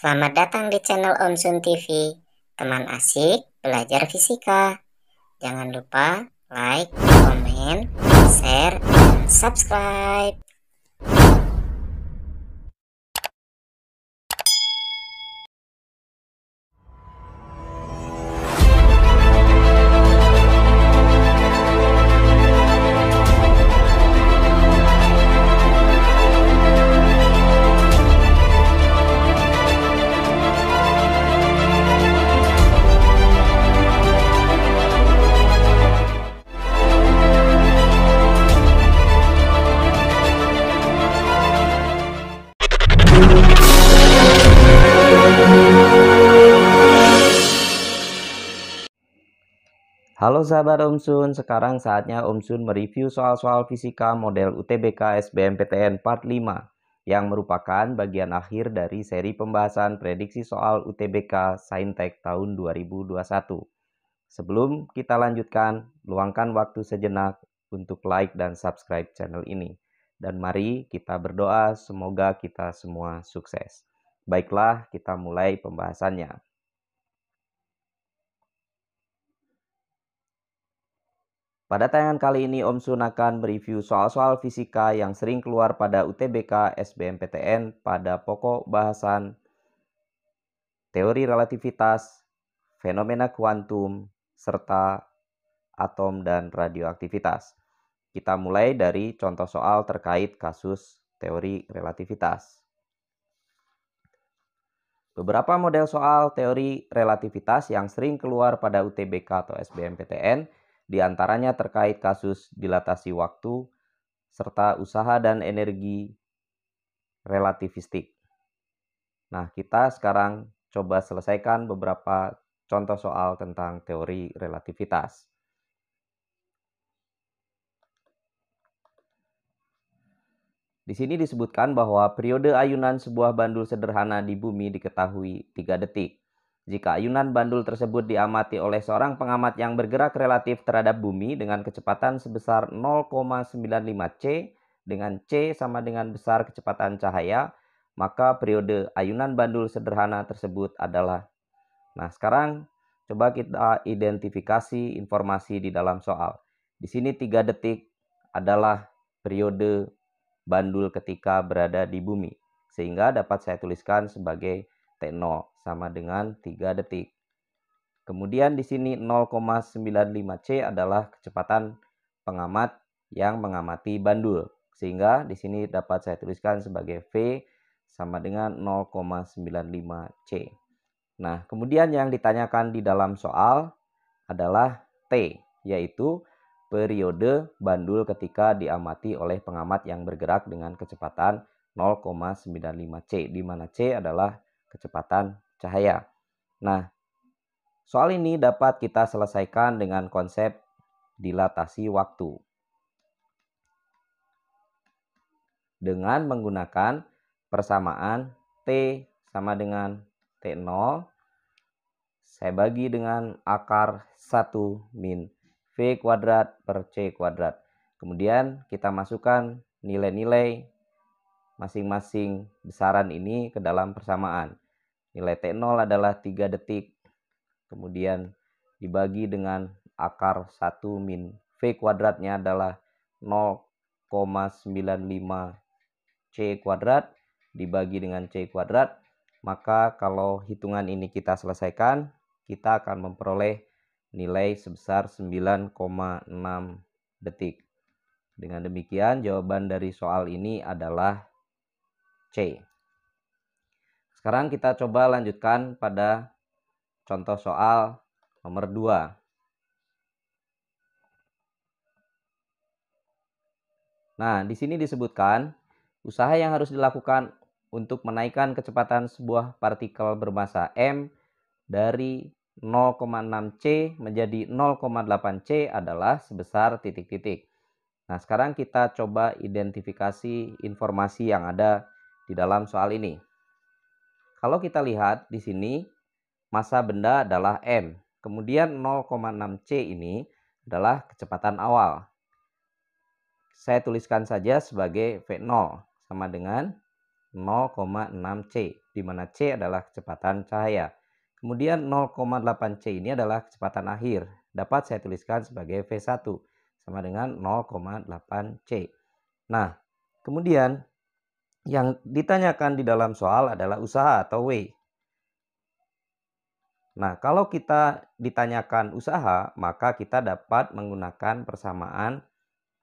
Selamat datang di channel Om Sun TV, teman asik belajar fisika. Jangan lupa like, komen, share, dan subscribe. Halo sahabat Om Sun, sekarang saatnya Om Sun mereview soal-soal fisika model UTBK SBMPTN Part 5 yang merupakan bagian akhir dari seri pembahasan prediksi soal UTBK Saintek tahun 2021. Sebelum kita lanjutkan, luangkan waktu sejenak untuk like dan subscribe channel ini. Dan mari kita berdoa semoga kita semua sukses. Baiklah, kita mulai pembahasannya. Pada tayangan kali ini Om Sun akan mereview soal-soal fisika yang sering keluar pada UTBK SBMPTN pada pokok bahasan teori relativitas, fenomena kuantum, serta atom dan radioaktivitas. Kita mulai dari contoh soal terkait kasus teori relativitas. Beberapa model soal teori relativitas yang sering keluar pada UTBK atau SBMPTN di antaranya terkait kasus dilatasi waktu, serta usaha dan energi relativistik. Nah, kita sekarang coba selesaikan beberapa contoh soal tentang teori relativitas. Di sini disebutkan bahwa periode ayunan sebuah bandul sederhana di bumi diketahui 3 detik. Jika ayunan bandul tersebut diamati oleh seorang pengamat yang bergerak relatif terhadap bumi dengan kecepatan sebesar 0,95c dengan c sama dengan besar kecepatan cahaya, maka periode ayunan bandul sederhana tersebut adalah. Nah, sekarang coba kita identifikasi informasi di dalam soal. Di sini 3 detik adalah periode bandul ketika berada di bumi, sehingga dapat saya tuliskan sebagai T0 sama dengan 3 detik. Kemudian di sini 0,95C adalah kecepatan pengamat yang mengamati bandul. Sehingga di sini dapat saya tuliskan sebagai V sama dengan 0,95C. Nah, kemudian yang ditanyakan di dalam soal adalah T, yaitu periode bandul ketika diamati oleh pengamat yang bergerak dengan kecepatan 0,95C, di mana C adalah kecepatan cahaya. Nah, soal ini dapat kita selesaikan dengan konsep dilatasi waktu. Dengan menggunakan persamaan T sama dengan T0 saya bagi dengan akar 1 min V kuadrat per C kuadrat. Kemudian kita masukkan nilai-nilai masing-masing besaran ini ke dalam persamaan. Nilai T0 adalah 3 detik. Kemudian dibagi dengan akar 1 min V kuadratnya adalah 0,95 C kuadrat dibagi dengan C kuadrat. Maka kalau hitungan ini kita selesaikan, kita akan memperoleh nilai sebesar 9,6 detik. Dengan demikian jawaban dari soal ini adalah C. Sekarang kita coba lanjutkan pada contoh soal nomor 2. Nah, di sini disebutkan usaha yang harus dilakukan untuk menaikkan kecepatan sebuah partikel bermassa m dari 0,6C menjadi 0,8C adalah sebesar titik-titik. Nah, sekarang kita coba identifikasi informasi yang ada di dalam soal ini. Kalau kita lihat di sini massa benda adalah m. Kemudian 0,6c ini adalah kecepatan awal. Saya tuliskan saja sebagai V0 sama dengan 0,6c di mana c adalah kecepatan cahaya. Kemudian 0,8c ini adalah kecepatan akhir. Dapat saya tuliskan sebagai V1 sama dengan 0,8c. Nah, kemudian yang ditanyakan di dalam soal adalah usaha atau W. Nah, kalau kita ditanyakan usaha, maka kita dapat menggunakan persamaan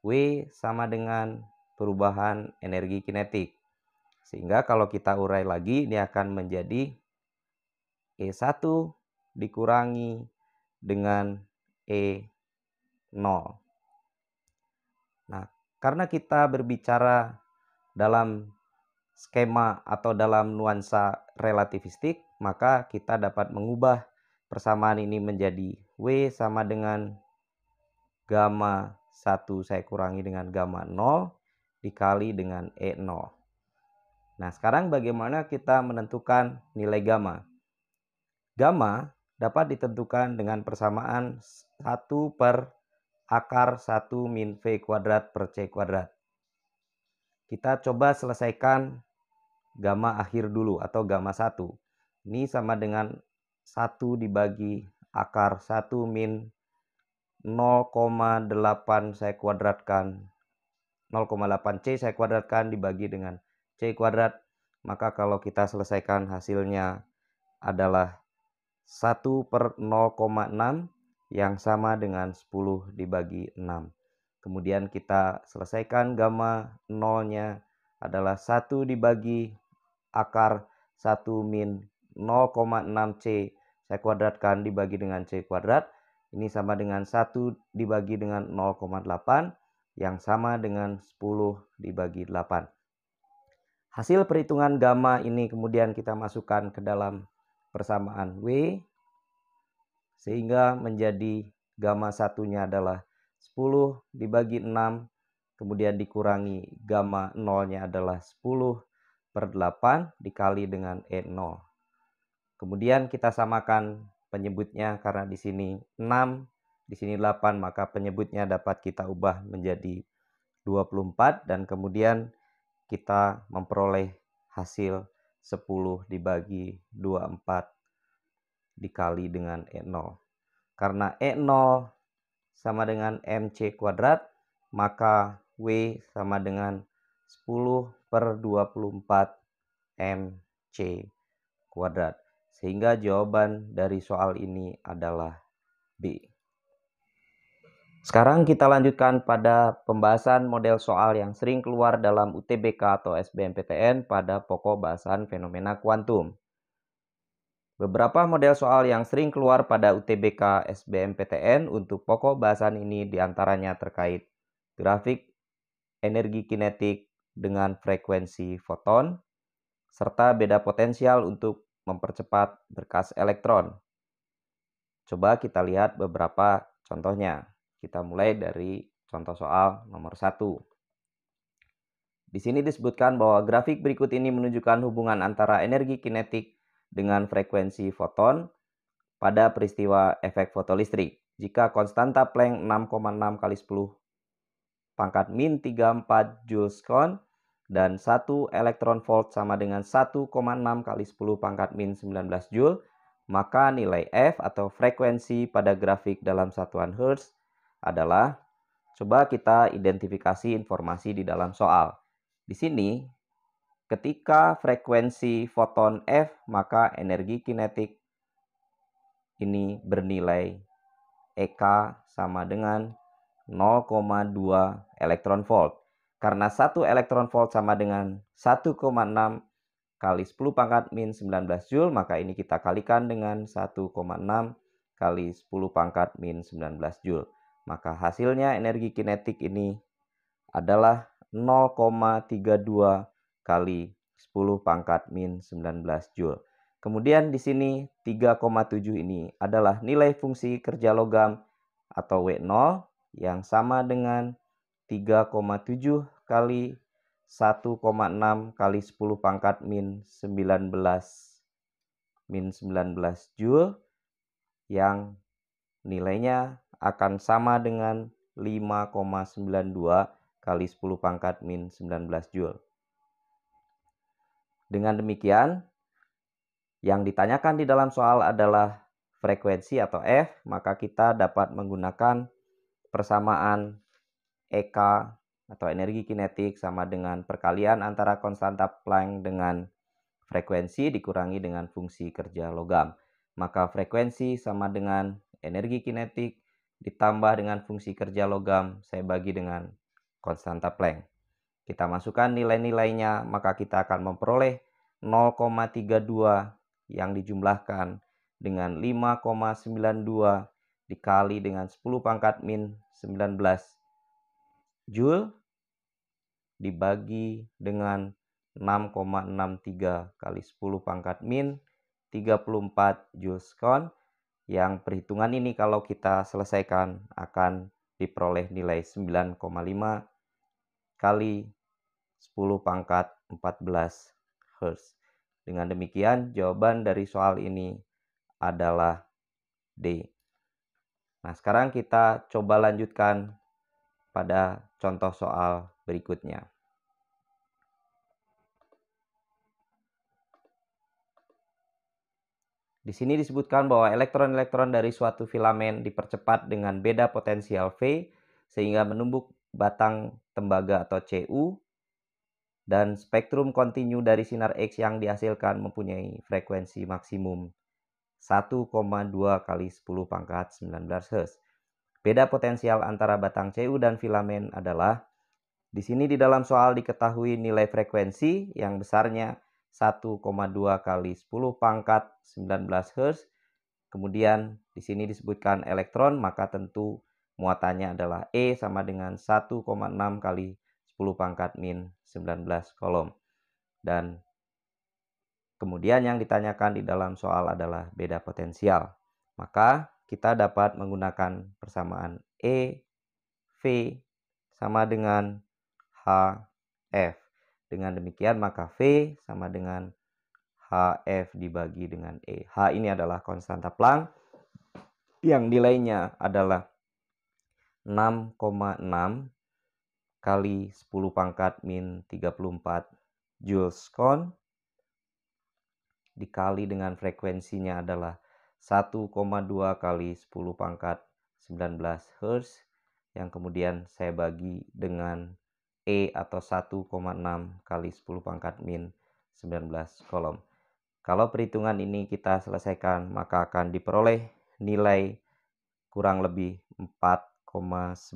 W sama dengan perubahan energi kinetik. Sehingga kalau kita urai lagi, ini akan menjadi E1 dikurangi dengan E0. Nah, karena kita berbicara dalam skema atau dalam nuansa relativistik, maka kita dapat mengubah persamaan ini menjadi W sama dengan gamma 1 saya kurangi dengan gamma 0 dikali dengan E0. Nah, sekarang bagaimana kita menentukan nilai gamma? Gamma dapat ditentukan dengan persamaan 1 per akar 1 min V kuadrat per C kuadrat. Kita coba selesaikan gamma akhir dulu atau gamma 1. Ini sama dengan 1 dibagi akar 1 min 0,8 saya kuadratkan 0,8 C saya kuadratkan dibagi dengan C kuadrat maka kalau kita selesaikan hasilnya adalah 1 per 0,6 yang sama dengan 10 dibagi 6 kemudian kita selesaikan gamma nolnya adalah 1 dibagi akar 1 min 0,6C saya kuadratkan dibagi dengan C kuadrat. Ini sama dengan 1 dibagi dengan 0,8 yang sama dengan 10 dibagi 8. Hasil perhitungan gamma ini kemudian kita masukkan ke dalam persamaan W sehingga menjadi gamma satunya adalah 10 dibagi 6 kemudian dikurangi gamma nolnya adalah 10 per 8 dikali dengan E0. Kemudian kita samakan penyebutnya karena di sini 6, di sini 8, maka penyebutnya dapat kita ubah menjadi 24 dan kemudian kita memperoleh hasil 10 dibagi 24 dikali dengan E0. Karena E0 sama dengan MC kuadrat, maka W sama dengan 10 per 24 MC kuadrat. Sehingga jawaban dari soal ini adalah B. Sekarang kita lanjutkan pada pembahasan model soal yang sering keluar dalam UTBK atau SBMPTN pada pokok bahasan fenomena kuantum. Beberapa model soal yang sering keluar pada UTBK SBMPTN untuk pokok bahasan ini diantaranya terkait grafik energi kinetik, dengan frekuensi foton, serta beda potensial untuk mempercepat berkas elektron. Coba kita lihat beberapa contohnya. Kita mulai dari contoh soal nomor satu. Di sini disebutkan bahwa grafik berikut ini menunjukkan hubungan antara energi kinetik dengan frekuensi foton pada peristiwa efek fotolistrik. Jika konstanta Planck 6,6 kali 10 pangkat min 34 joules con dan 1 elektron volt sama dengan 1,6 kali 10 pangkat min 19 joule, maka nilai F atau frekuensi pada grafik dalam satuan Hertz adalah coba kita identifikasi informasi di dalam soal. Di sini ketika frekuensi foton F maka energi kinetik ini bernilai EK sama dengan 0,2 elektron volt. Karena 1 elektron volt sama dengan 1,6 kali 10 pangkat min 19 Joule, maka ini kita kalikan dengan 1,6 kali 10 pangkat min 19 Joule. Maka hasilnya energi kinetik ini adalah 0,32 kali 10 pangkat min 19 Joule. Kemudian di sini 3,7 ini adalah nilai fungsi kerja logam atau W0 yang sama dengan 3,7 kali 1,6 kali 10 pangkat min 19 min 19 joule yang nilainya akan sama dengan 5,92 kali 10 pangkat min 19 joule. Dengan demikian, yang ditanyakan di dalam soal adalah frekuensi atau F, maka kita dapat menggunakan persamaan EK atau energi kinetik sama dengan perkalian antara konstanta Planck dengan frekuensi dikurangi dengan fungsi kerja logam. Maka frekuensi sama dengan energi kinetik ditambah dengan fungsi kerja logam saya bagi dengan konstanta Planck. Kita masukkan nilai-nilainya, maka kita akan memperoleh 0,32 yang dijumlahkan dengan 5,92 dikali dengan 10 pangkat min 19 Joule dibagi dengan 6,63 kali 10 pangkat min 34 Joulescon yang perhitungan ini kalau kita selesaikan akan diperoleh nilai 9,5 kali 10 pangkat 14 Hertz. Dengan demikian jawaban dari soal ini adalah D. Nah, sekarang kita coba lanjutkan pada contoh soal berikutnya. Di sini disebutkan bahwa elektron-elektron dari suatu filamen dipercepat dengan beda potensial V sehingga menumbuk batang tembaga atau CU dan spektrum kontinu dari sinar X yang dihasilkan mempunyai frekuensi maksimum 1,2 kali 10 pangkat 19 Hz. Beda potensial antara batang CU dan filamen adalah di sini di dalam soal diketahui nilai frekuensi yang besarnya 1,2 kali 10 pangkat 19 Hz. Kemudian di sini disebutkan elektron, maka tentu muatannya adalah E sama dengan 1,6 kali 10 pangkat min 19 kolom. Dan Kemudian yang ditanyakan di dalam soal adalah beda potensial. Maka kita dapat menggunakan persamaan E, V sama dengan h f. Dengan demikian maka V sama dengan h f dibagi dengan E. H ini adalah konstanta Planck yang nilainya adalah 6,6 kali 10 pangkat min 34 joules kon dikali dengan frekuensinya adalah 1,2 kali 10 pangkat 19 Hz yang kemudian saya bagi dengan E atau 1,6 kali 10 pangkat min 19 kolom. Kalau perhitungan ini kita selesaikan maka akan diperoleh nilai kurang lebih 4,95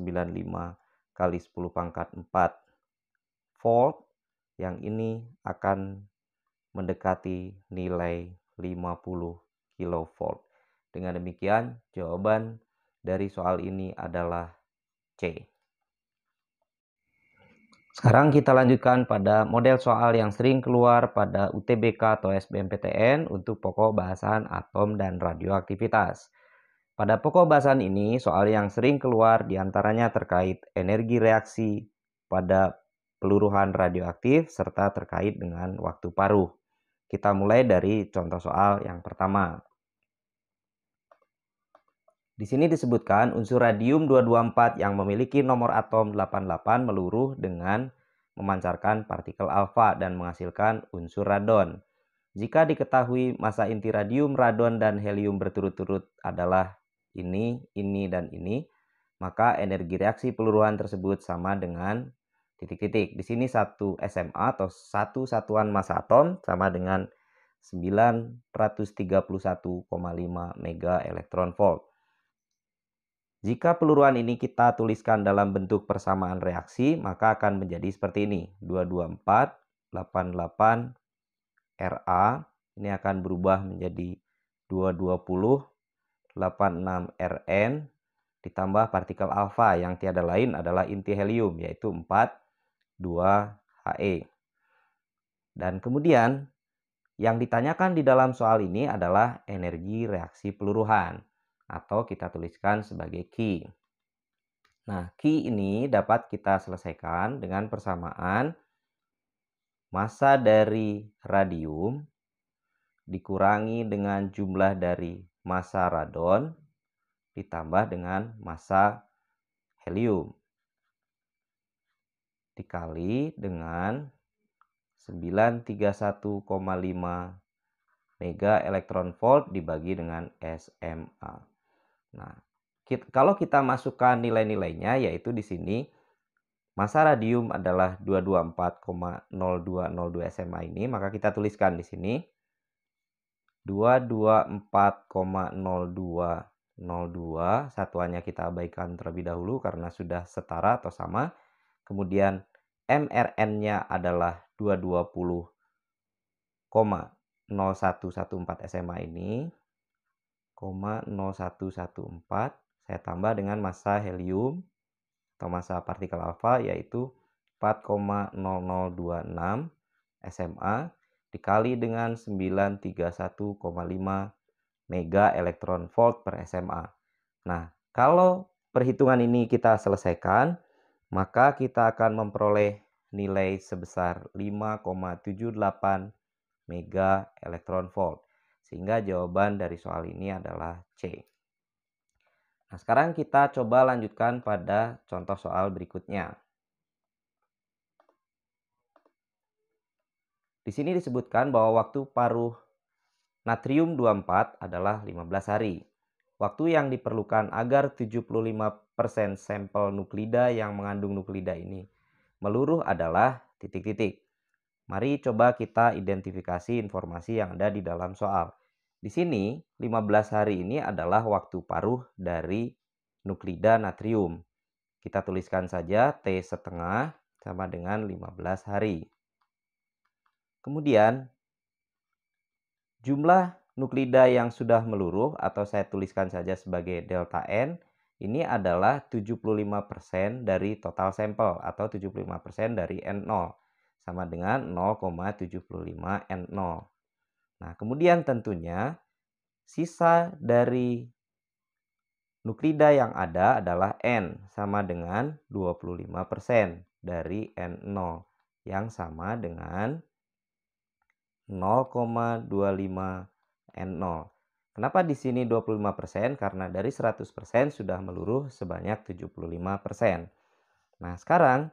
kali 10 pangkat 4 volt yang ini akan mendekati nilai 50 kilovolt. Dengan demikian, jawaban dari soal ini adalah C. Sekarang kita lanjutkan pada model soal yang sering keluar pada UTBK atau SBMPTN untuk pokok bahasan atom dan radioaktivitas. Pada pokok bahasan ini, soal yang sering keluar diantaranya terkait energi reaksi pada peluruhan radioaktif serta terkait dengan waktu paruh. Kita mulai dari contoh soal yang pertama. Di sini disebutkan unsur radium 224 yang memiliki nomor atom 88 meluruh dengan memancarkan partikel alfa dan menghasilkan unsur radon. Jika diketahui masa inti radium, radon, dan helium berturut-turut adalah ini, ini, dan ini, maka energi reaksi peluruhan tersebut sama dengan titik-titik. Di sini satu SMA atau satu satuan massa ton sama dengan 931,5 mega elektron volt. Jika peluruan ini kita tuliskan dalam bentuk persamaan reaksi, maka akan menjadi seperti ini. 224, 88, RA. Ini akan berubah menjadi 220, 86 RN, ditambah partikel alfa yang tiada lain adalah inti helium, yaitu 4 2 HE. Dan kemudian yang ditanyakan di dalam soal ini adalah energi reaksi peluruhan atau kita tuliskan sebagai Q. Nah, Q ini dapat kita selesaikan dengan persamaan massa dari radium dikurangi dengan jumlah dari massa radon ditambah dengan massa helium dikali dengan 931,5 mega elektron volt dibagi dengan SMA. Nah, kita, kalau kita masukkan nilai-nilainya yaitu di sini massa radium adalah 224,0202 SMA ini, maka kita tuliskan di sini 224,0202 satuannya kita abaikan terlebih dahulu karena sudah setara atau sama Kemudian MRN-nya adalah 220,0114 SMA ini, 0114 saya tambah dengan massa helium atau massa partikel alfa yaitu 4,0026 SMA dikali dengan 931,5 mega elektron volt per SMA. Nah, kalau perhitungan ini kita selesaikan, maka kita akan memperoleh nilai sebesar 5,78 mega elektron volt. Sehingga jawaban dari soal ini adalah C. Nah, sekarang kita coba lanjutkan pada contoh soal berikutnya. Di sini disebutkan bahwa waktu paruh natrium 24 adalah 15 hari. Waktu yang diperlukan agar 75% sampel nuklida yang mengandung nuklida ini meluruh adalah titik-titik. Mari coba kita identifikasi informasi yang ada di dalam soal. Di sini 15 hari ini adalah waktu paruh dari nuklida natrium. Kita tuliskan saja T setengah sama dengan 15 hari. Kemudian jumlah nuklida yang sudah meluruh atau saya tuliskan saja sebagai delta N ini adalah 75% dari total sampel atau 75% dari N0 sama dengan 0,75 N0. Nah, kemudian tentunya sisa dari nuklida yang ada adalah N sama dengan 25% dari N0 yang sama dengan 0,25 N0. Kenapa di sini 25%? Karena dari 100% sudah meluruh sebanyak 75%. Nah, sekarang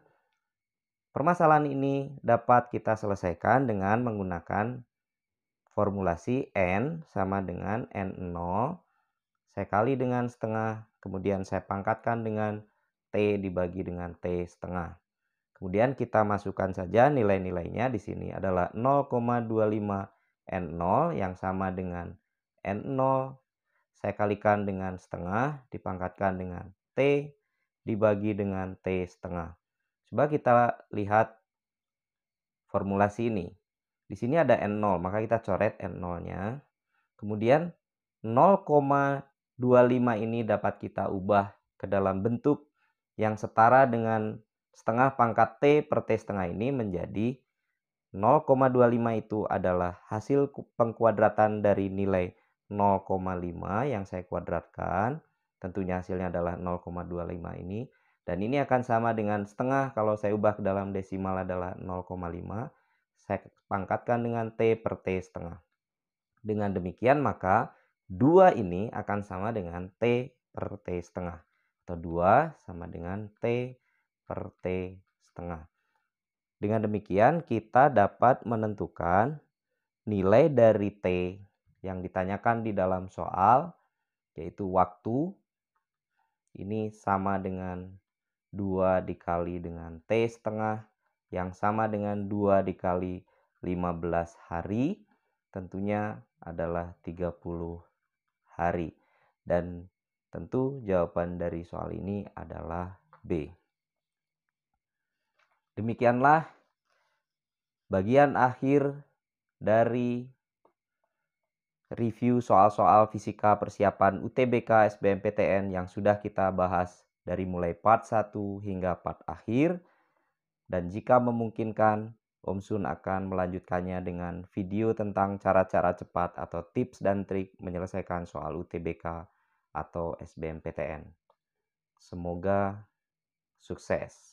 permasalahan ini dapat kita selesaikan dengan menggunakan formulasi N sama dengan N0 saya kali dengan setengah, kemudian saya pangkatkan dengan T dibagi dengan T setengah. Kemudian kita masukkan saja nilai-nilainya di sini adalah 0,25 N0 yang sama dengan N0 saya kalikan dengan setengah dipangkatkan dengan T dibagi dengan T setengah. Coba kita lihat formulasi ini. Di sini ada N0, maka kita coret N0-nya. Kemudian 0,25 ini dapat kita ubah ke dalam bentuk yang setara dengan setengah pangkat T per T setengah ini menjadi 0,25 itu adalah hasil pengkuadratan dari nilai 0,5 yang saya kuadratkan. Tentunya hasilnya adalah 0,25 ini. Dan ini akan sama dengan setengah kalau saya ubah ke dalam desimal adalah 0,5. Saya pangkatkan dengan T per T setengah. Dengan demikian maka 2 ini akan sama dengan T per T setengah. Atau 2 sama dengan T per T setengah. Dengan demikian kita dapat menentukan nilai dari T yang ditanyakan di dalam soal yaitu waktu ini sama dengan 2 dikali dengan T setengah yang sama dengan 2 dikali 15 hari tentunya adalah 30 hari dan tentu jawaban dari soal ini adalah B. Demikianlah bagian akhir dari review soal-soal fisika persiapan UTBK SBMPTN yang sudah kita bahas dari mulai part 1 hingga part akhir. Dan jika memungkinkan, Om Sun akan melanjutkannya dengan video tentang cara-cara cepat atau tips dan trik menyelesaikan soal UTBK atau SBMPTN. Semoga sukses.